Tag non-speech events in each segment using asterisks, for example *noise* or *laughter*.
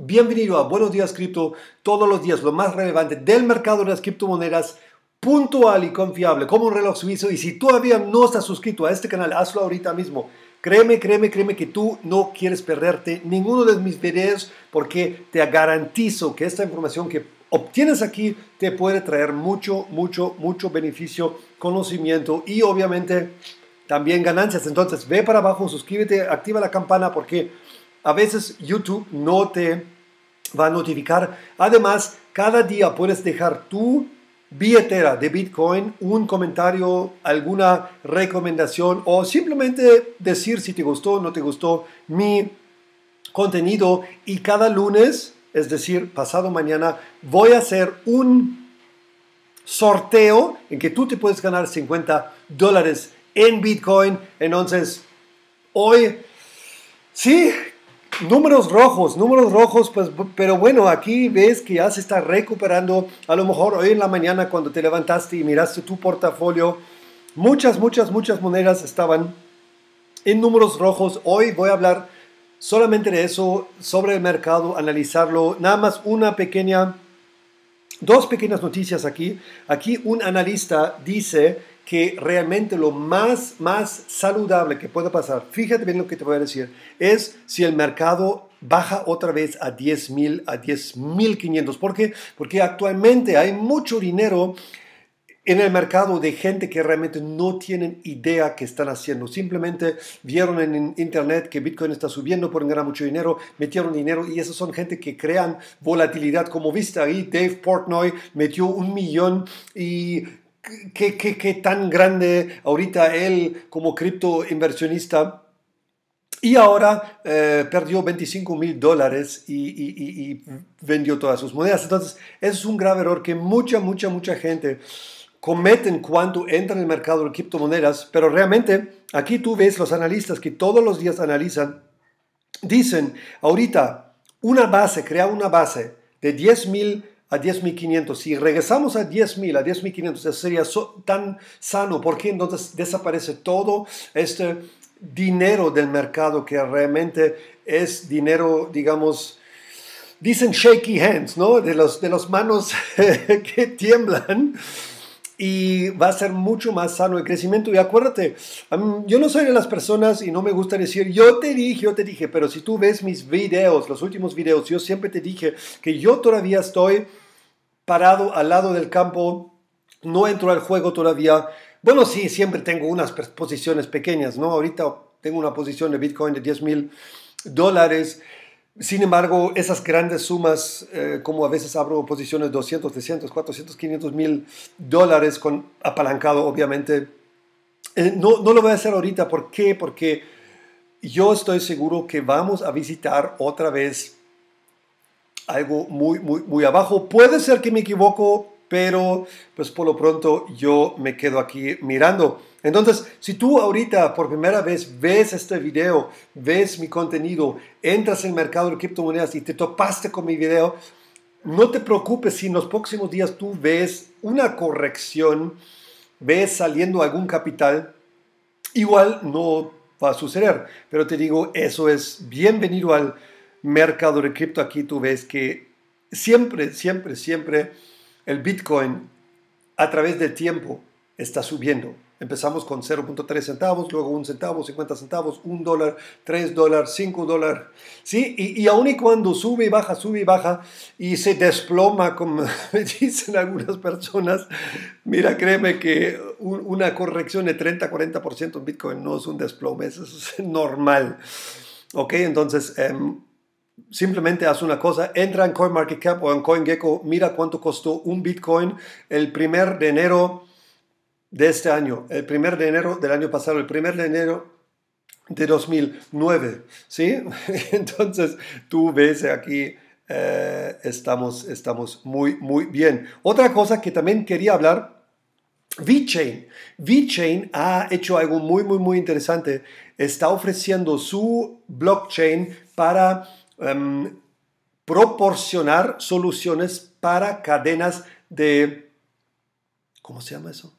Bienvenido a Buenos Días Cripto, todos los días lo más relevante del mercado de las criptomonedas, puntual y confiable, como un reloj suizo. Y si todavía no estás suscrito a este canal, hazlo ahorita mismo. Créeme, créeme, créeme que tú no quieres perderte ninguno de mis videos porque te garantizo que esta información que obtienes aquí te puede traer mucho, mucho, mucho beneficio, conocimiento y obviamente también ganancias. Entonces ve para abajo, suscríbete, activa la campana porque a veces YouTube no te va a notificar. Además, cada día puedes dejar tu billetera de Bitcoin, un comentario, alguna recomendación o simplemente decir si te gustó o no te gustó mi contenido. Y cada lunes, es decir, pasado mañana, voy a hacer un sorteo en que tú te puedes ganar 50 dólares en Bitcoin. Entonces, hoy sí Números rojos, números rojos, pues, pero bueno, aquí ves que ya se está recuperando. A lo mejor hoy en la mañana cuando te levantaste y miraste tu portafolio, muchas, muchas, muchas monedas estaban en números rojos. Hoy voy a hablar solamente de eso, sobre el mercado, analizarlo. Nada más una pequeña, dos pequeñas noticias aquí. Aquí un analista dice que realmente lo más, más saludable que pueda pasar, fíjate bien lo que te voy a decir, es si el mercado baja otra vez a 10.000, a 10.500. ¿Por qué? Porque actualmente hay mucho dinero en el mercado de gente que realmente no tienen idea que están haciendo. Simplemente vieron en internet que Bitcoin está subiendo, por ganar mucho dinero, metieron dinero y esas son gente que crean volatilidad. Como viste ahí, Dave Portnoy metió un millón y qué, qué, tan grande ahorita él como cripto inversionista. Y ahora eh, perdió 25 mil dólares y, vendió todas sus monedas. Entonces, eso es un grave error que mucha, mucha, mucha gente cometen cuando entran en el mercado de criptomonedas. Pero realmente, aquí tú ves los analistas que todos los días analizan, dicen, ahorita, una base, crea una base de 10 mil a 10.500, si regresamos a 10.000, a 10.500, sería tan sano, porque entonces desaparece todo este dinero del mercado que realmente es dinero, digamos, dicen shaky hands, ¿no? De las de los manos *laughs* que tiemblan y va a ser mucho más sano el crecimiento. Y acuérdate, yo no soy de las personas y no me gusta decir, yo te dije, yo te dije, pero si tú ves mis videos, los últimos videos, yo siempre te dije que yo todavía estoy parado al lado del campo, no entro al juego todavía. Bueno, sí, siempre tengo unas posiciones pequeñas, ¿no? Ahorita tengo una posición de Bitcoin de 10 mil dólares sin embargo, esas grandes sumas, eh, como a veces abro posiciones 200, 300, 400, 500 mil dólares con apalancado, obviamente, eh, no, no, lo voy a hacer ahorita. ¿Por qué? Porque yo estoy seguro que vamos a visitar otra vez algo muy, muy, muy abajo. Puede ser que me equivoco, pero pues por lo pronto yo me quedo aquí mirando. Entonces, si tú ahorita por primera vez ves este video, ves mi contenido, entras en el mercado de criptomonedas y te topaste con mi video, no te preocupes si en los próximos días tú ves una corrección, ves saliendo algún capital, igual no va a suceder. Pero te digo, eso es bienvenido al mercado de cripto. Aquí tú ves que siempre, siempre, siempre el Bitcoin a través del tiempo está subiendo. Empezamos con 0.3 centavos, luego 1 centavo, 50 centavos, 1 dólar, 3 dólares, 5 dólares. ¿sí? Y, aún aun y cuando sube y baja, sube y baja y se desploma, como *laughs* me dicen algunas personas, mira, créeme que una corrección de 30-40% en Bitcoin no es un desplome, eso es normal. ¿Ok? Entonces... Em, simplemente haz una cosa, entra en CoinMarketCap o en CoinGecko, mira cuánto costó un Bitcoin el primer de enero de este año, el primer de enero del año pasado, el primer de enero de 2009, ¿sí? *laughs* Entonces, tú ves aquí, eh, estamos, estamos muy, muy bien. Otra cosa que también quería hablar, VeChain. VeChain ha hecho algo muy, muy, muy interesante. Está ofreciendo su blockchain para em, proporcionar soluciones para cadenas de... ¿Cómo se llama eso?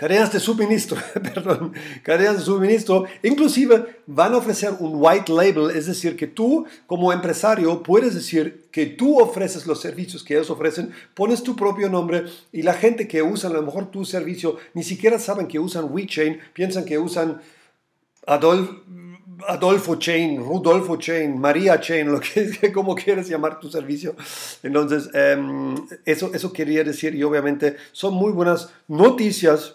cadenas de suministro, *laughs* perdón, cadenas de suministro, inclusive van a ofrecer un white label, es decir, que tú como empresario puedes decir que tú ofreces los servicios que ellos ofrecen, pones tu propio nombre y la gente que usa a lo mejor tu servicio ni siquiera saben que usan WeChain, piensan que usan Adolf, Adolfo Chain, Rudolfo Chain, María Chain, lo que *laughs* como quieres llamar tu servicio. Entonces, em, eso, eso quería decir y obviamente son muy buenas noticias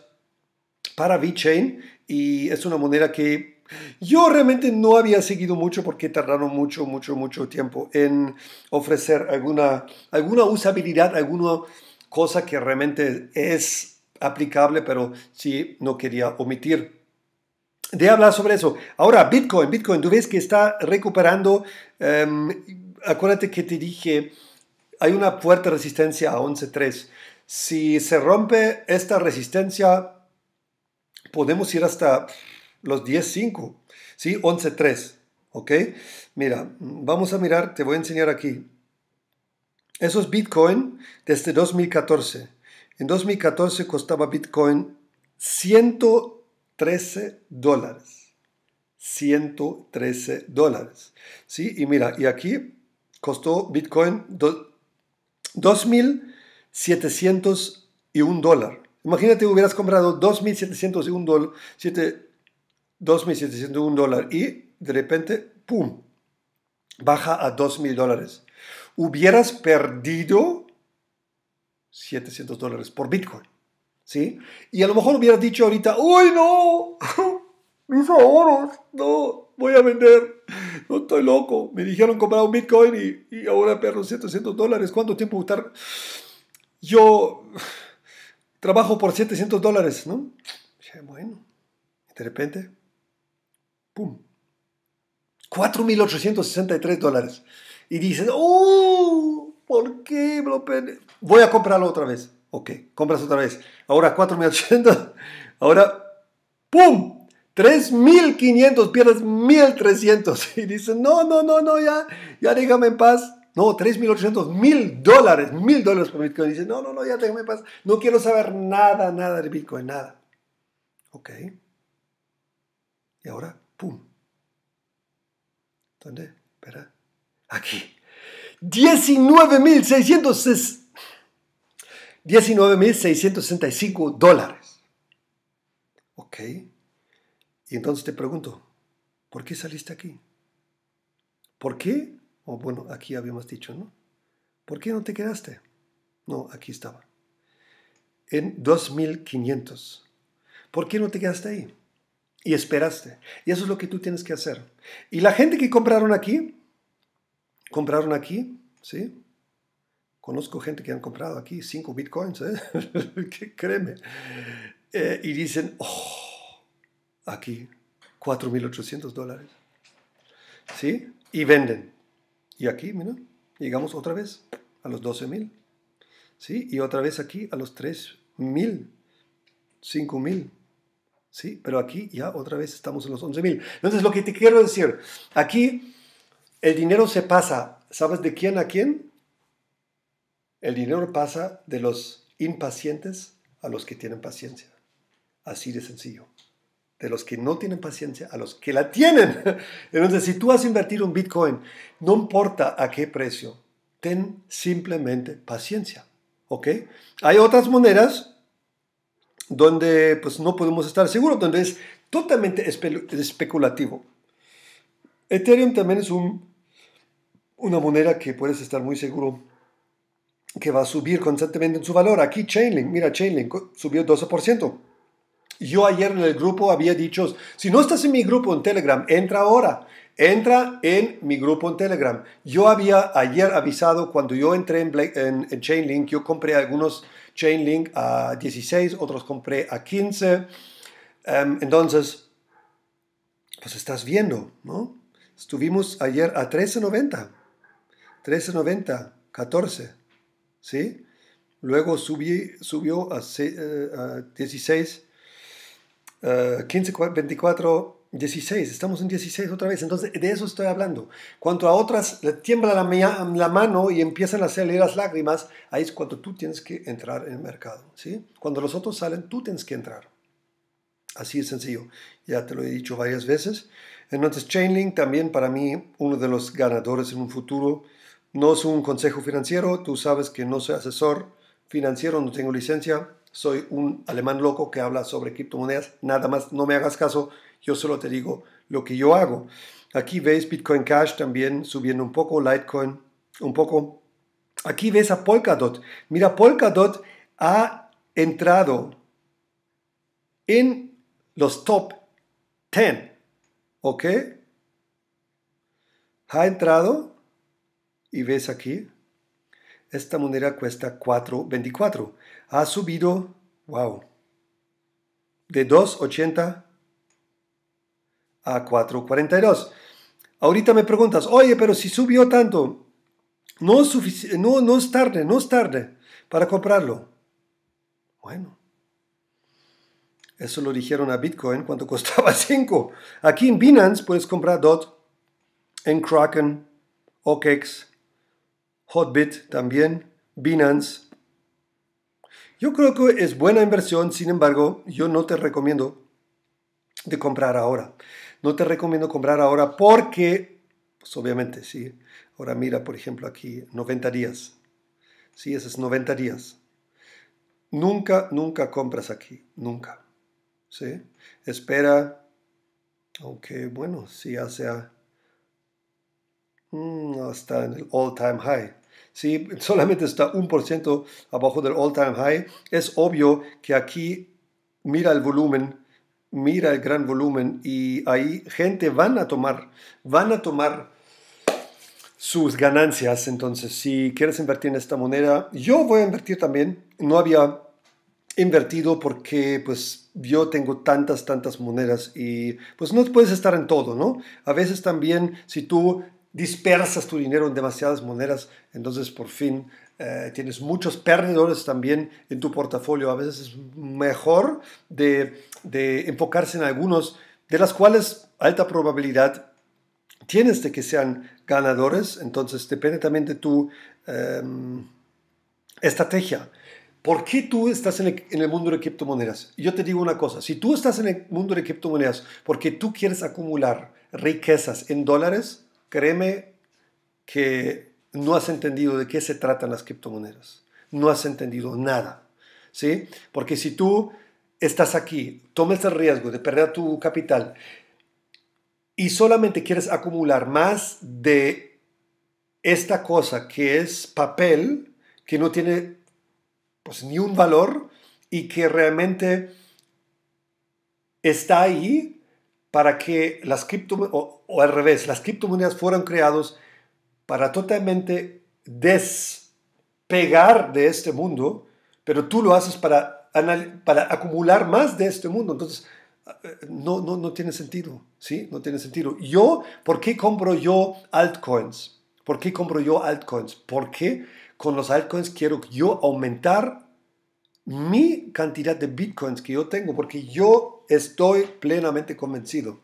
para VeChain y es una moneda que yo realmente no había seguido mucho porque tardaron mucho, mucho, mucho tiempo en ofrecer alguna, alguna usabilidad, alguna cosa que realmente es aplicable, pero sí no quería omitir de hablar sobre eso. Ahora, Bitcoin, Bitcoin, tú ves que está recuperando, em, acuérdate que te dije, hay una fuerte resistencia a 11.3. Si se rompe esta resistencia, podemos ir hasta los 10.5, ¿sí? 11.3, ¿ok? Mira, vamos a mirar, te voy a enseñar aquí. Eso es Bitcoin desde 2014. En 2014 costaba Bitcoin 113 dólares. 113 dólares. ¿Sí? Y mira, y aquí costó Bitcoin 2.701 dólares. Imagínate, hubieras comprado 2.701 dólares un dólar y de repente, ¡pum!, baja a 2.000 dólares. Hubieras perdido 700 dólares por Bitcoin. ¿Sí? Y a lo mejor hubieras dicho ahorita, ¡Uy, no! *laughs* Mis ahorros, no, voy a vender, no estoy loco. Me dijeron comprar un Bitcoin y, ahora perro 700 dólares. ¿Cuánto tiempo estar? Yo trabajo por 700 dólares, ¿no? bueno, de repente, ¡pum! 4.863 dólares. Y dices, ¡oh! ¿Por qué me lo Voy a comprarlo otra vez. Ok, compras otra vez. Ahora 4.800. Ahora, ¡pum! 3.500, pierdes 1.300. *laughs* Y dices, no, no, no, no, ya, ya déjame en paz. No, 3.800, mil dólares, mil dólares por Bitcoin. Y dice, no, no, no, ya déjame pasar. No quiero saber nada, nada de Bitcoin, nada. Ok. Y ahora, pum. ¿Dónde? Espera. Aquí. 19.665 19, dólares. Ok. Y entonces te pregunto, ¿por qué saliste aquí? ¿Por qué o bueno, aquí habíamos dicho, ¿no? ¿Por qué no te quedaste? No, aquí estaba. En 2500. ¿Por qué no te quedaste ahí? Y esperaste. Y eso es lo que tú tienes que hacer. Y la gente que compraron aquí, compraron aquí, ¿sí? Conozco gente que han comprado aquí 5 bitcoins, ¿eh? *laughs* créeme. Eh, y dicen, oh, aquí, 4.800 dólares. ¿Sí? Y venden. Y aquí, mira, llegamos otra vez a los 12.000. ¿Sí? Y otra vez aquí a los 3.000, 5.000. ¿Sí? Pero aquí ya otra vez estamos en los 11.000. Entonces, lo que te quiero decir, aquí el dinero se pasa, ¿sabes de quién a quién? El dinero pasa de los impacientes a los que tienen paciencia. Así de sencillo de los que no tienen paciencia a los que la tienen. *laughs* Entonces, si tú vas a invertir un Bitcoin, no importa a qué precio, ten simplemente paciencia. ¿Ok? Hay otras monedas donde pues no podemos estar seguros, donde es totalmente especulativo. Ethereum también es un, una moneda que puedes estar muy seguro que va a subir constantemente en su valor. Aquí Chainlink, mira, Chainlink subió 12%. Yo ayer en el grupo había dicho, si no estás en mi grupo en Telegram, entra ahora. Entra en mi grupo en Telegram. Yo había ayer avisado cuando yo entré en, Chainlink, yo compré algunos Chainlink a 16, otros compré a 15. Em, entonces, pues estás viendo, ¿no? Estuvimos ayer a 13.90, 13.90, 14, ¿sí? Luego subí, subió a, eh, a 16 15, 24, 16. Estamos en 16 otra vez. Entonces, de eso estoy hablando. Cuanto a otras, le tiembla la, mano y empiezan a salir las lágrimas, ahí es cuando tú tienes que entrar en el mercado. ¿sí? Cuando los otros salen, tú tienes que entrar. Así es sencillo. Ya te lo he dicho varias veces. Entonces, Chainlink también para mí uno de los ganadores en un futuro. No es un consejo financiero. Tú sabes que no soy asesor financiero, no tengo licencia soy un alemán loco que habla sobre criptomonedas, nada más, no me hagas caso, yo solo te digo lo que yo hago. Aquí veis Bitcoin Cash también subiendo un poco, Litecoin un poco. Aquí ves a Polkadot. Mira, Polkadot ha entrado en los top 10, ¿ok? Ha entrado y ves aquí, esta moneda cuesta 4.24 ha subido, wow, de 2,80 a 4,42. Ahorita me preguntas, oye, pero si subió tanto, no es, es tarde, no es tarde para comprarlo. Bueno, eso lo dijeron a Bitcoin cuando *laughs* costaba 5. Aquí en Binance puedes comprar DOT, en Kraken, OKEX, Hotbit también, Binance, yo creo que es buena inversión, sin embargo, yo no te recomiendo de comprar ahora. No te recomiendo comprar ahora porque, pues obviamente, sí. Ahora mira, por ejemplo, aquí 90 días. Sí, esos 90 días. Nunca, nunca compras aquí, nunca. ¿Sí? Espera, aunque bueno, si ya sea mm, hasta en el all-time high. ¿sí? solamente está un por ciento abajo del all-time high. Es obvio que aquí mira el volumen, mira el gran volumen y ahí gente van a tomar, van a tomar sus ganancias. Entonces, si quieres invertir en esta moneda, yo voy a invertir también. No había invertido porque pues yo tengo tantas, tantas monedas y pues no puedes estar en todo, ¿no? A veces también si tú dispersas tu dinero en demasiadas monedas, entonces por fin eh, tienes muchos perdedores también en tu portafolio. A veces es mejor de, enfocarse en algunos, de las cuales alta probabilidad tienes de que sean ganadores, entonces depende también de tu em, estrategia. ¿Por qué tú estás en el, mundo de criptomonedas? Yo te digo una cosa, si tú estás en el mundo de criptomonedas porque tú quieres acumular riquezas en dólares, Créeme que no has entendido de qué se tratan las criptomonedas. No has entendido nada. ¿Sí? Porque si tú estás aquí, tomas el riesgo de perder tu capital y solamente quieres acumular más de esta cosa que es papel, que no tiene pues, ni un valor y que realmente está ahí para que las criptomonedas o al revés, las criptomonedas fueron creadas para totalmente despegar de este mundo, pero tú lo haces para, para acumular más de este mundo. Entonces, eh, no, no, no tiene sentido, ¿sí? No tiene sentido. Yo, ¿por qué compro yo altcoins? ¿Por qué compro yo altcoins? Porque con los altcoins quiero yo aumentar mi cantidad de bitcoins que yo tengo, porque yo estoy plenamente convencido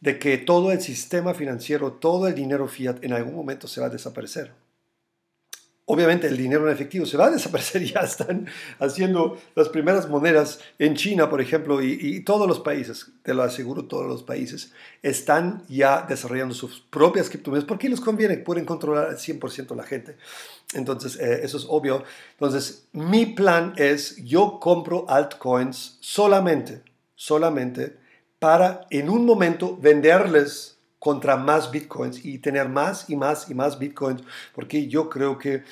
de que todo el sistema financiero, todo el dinero fiat en algún momento se va a desaparecer. Obviamente el dinero en efectivo se va a desaparecer, *laughs* ya están haciendo las primeras monedas en China, por ejemplo, y, todos los países, te lo aseguro, todos los países están ya desarrollando sus propias criptomonedas porque les conviene, pueden controlar al 100% la gente. Entonces, eh, eso es obvio. Entonces, mi plan es, yo compro altcoins solamente, solamente para en un momento venderles contra más bitcoins y tener más y más y más bitcoins, porque yo creo que,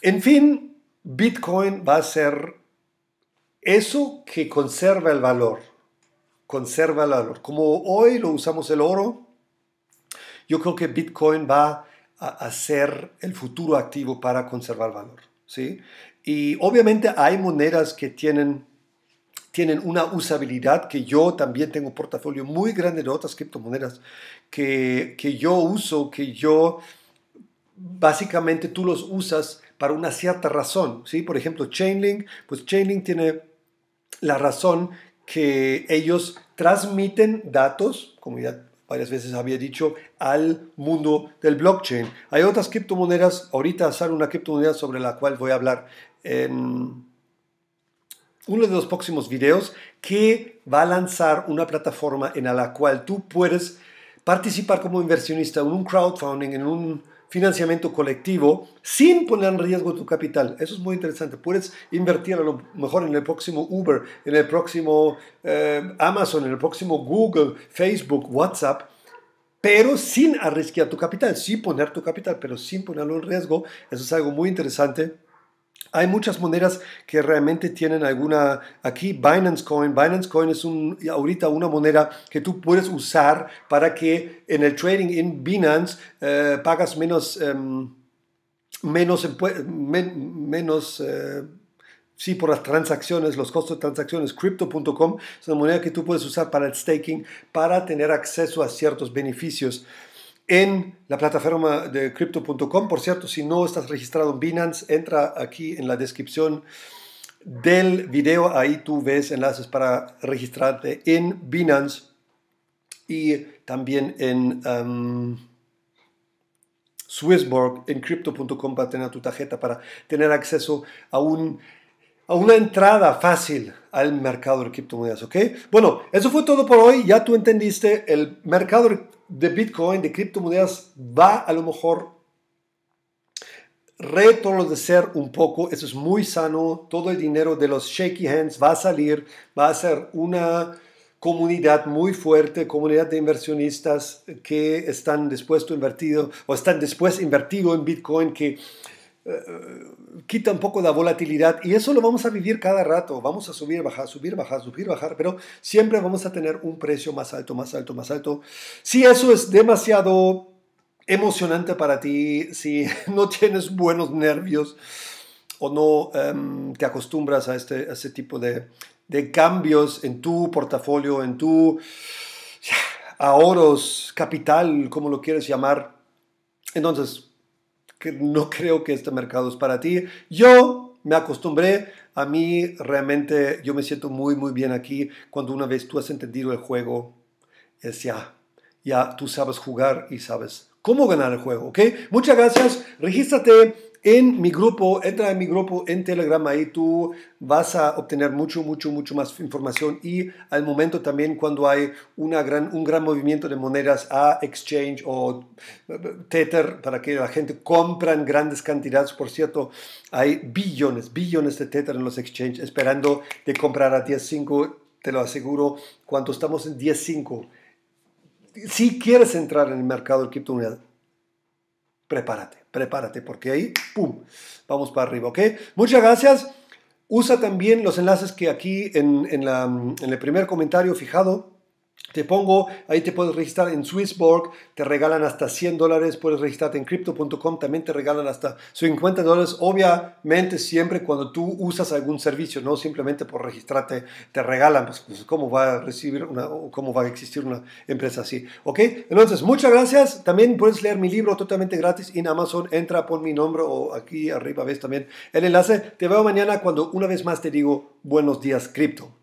en fin, bitcoin va a ser eso que conserva el valor, conserva el valor. Como hoy lo usamos el oro, yo creo que bitcoin va a, ser el futuro activo para conservar valor, ¿sí? Y obviamente hay monedas que tienen tienen una usabilidad que yo también tengo un portafolio muy grande de otras criptomonedas que, que yo uso, que yo básicamente tú los usas para una cierta razón, ¿sí? Por ejemplo, Chainlink, pues Chainlink tiene la razón que ellos transmiten datos, como ya varias veces había dicho, al mundo del blockchain. Hay otras criptomonedas, ahorita sale una criptomoneda sobre la cual voy a hablar. en uno de los próximos videos que va a lanzar una plataforma en la cual tú puedes participar como inversionista en un crowdfunding, en un financiamiento colectivo, sin poner en riesgo tu capital. Eso es muy interesante. Puedes invertir a lo mejor en el próximo Uber, en el próximo eh, Amazon, en el próximo Google, Facebook, WhatsApp pero sin arriesgar tu capital, sin poner tu capital, pero sin ponerlo en riesgo. Eso es algo muy interesante hay muchas monedas que realmente tienen alguna, aquí Binance Coin, Binance Coin es ahorita una moneda que tú puedes usar para que en el trading en Binance eh, pagas menos, em, menos, eh, sí, por las transacciones, los costos de transacciones, crypto.com es una moneda que tú puedes usar para el staking, para tener acceso a ciertos beneficios en la plataforma de crypto.com. Por cierto, si no estás registrado en Binance, entra aquí en la descripción del video. Ahí tú ves enlaces para registrarte en Binance y también en um, Swissborg, en crypto.com para tener tu tarjeta, para tener acceso a un a una entrada fácil al mercado de criptomonedas, ¿ok? Bueno, eso fue todo por hoy. Ya tú entendiste el mercado de Bitcoin, de criptomonedas, va a lo mejor ser un poco, eso es muy sano, todo el dinero de los shaky hands va a salir, va a ser una comunidad muy fuerte, comunidad de inversionistas que están dispuestos a invertir o están después invertido en Bitcoin, que quita un poco la volatilidad y eso lo vamos a vivir cada rato, vamos a subir, bajar, subir, bajar, subir, bajar, pero siempre vamos a tener un precio más alto, más alto, más alto. Si eso es demasiado emocionante para ti, si *laughs* no tienes buenos nervios o no em, te acostumbras a este, tipo de, de, cambios en tu portafolio, en tu ahorros, capital, como lo quieres llamar, entonces que no creo que este mercado es para ti. Yo me acostumbré, a mí realmente yo me siento muy, muy bien aquí cuando una vez tú has entendido el juego, es ya, ya tú sabes jugar y sabes cómo ganar el juego, ¿ok? Muchas gracias, regístrate en mi grupo, entra en mi grupo en Telegram, ahí tú vas a obtener mucho, mucho, mucho más información y al momento también cuando hay una gran, un gran movimiento de monedas a exchange o Tether para que la gente compra en grandes cantidades, por cierto, hay billones, billones de Tether en los exchanges esperando de comprar a 10.5, te lo aseguro, cuando estamos en 10.5. Si quieres entrar en el mercado de criptomonedas, prepárate, prepárate, porque ahí, ¡pum!, vamos para arriba, ¿ok? Muchas gracias. Usa también los enlaces que aquí en, el primer comentario fijado te pongo, ahí te puedes registrar en Swissborg, te regalan hasta 100 dólares, puedes registrarte en crypto.com, también te regalan hasta 50 dólares, obviamente siempre cuando tú usas algún servicio, no simplemente por registrarte te regalan, pues, pues cómo va a recibir una, cómo va a existir una empresa así, ¿ok? Entonces, muchas gracias, también puedes leer mi libro totalmente gratis en Amazon, entra, por mi nombre o aquí arriba ves también el enlace, te veo mañana cuando una vez más te digo buenos días Crypto.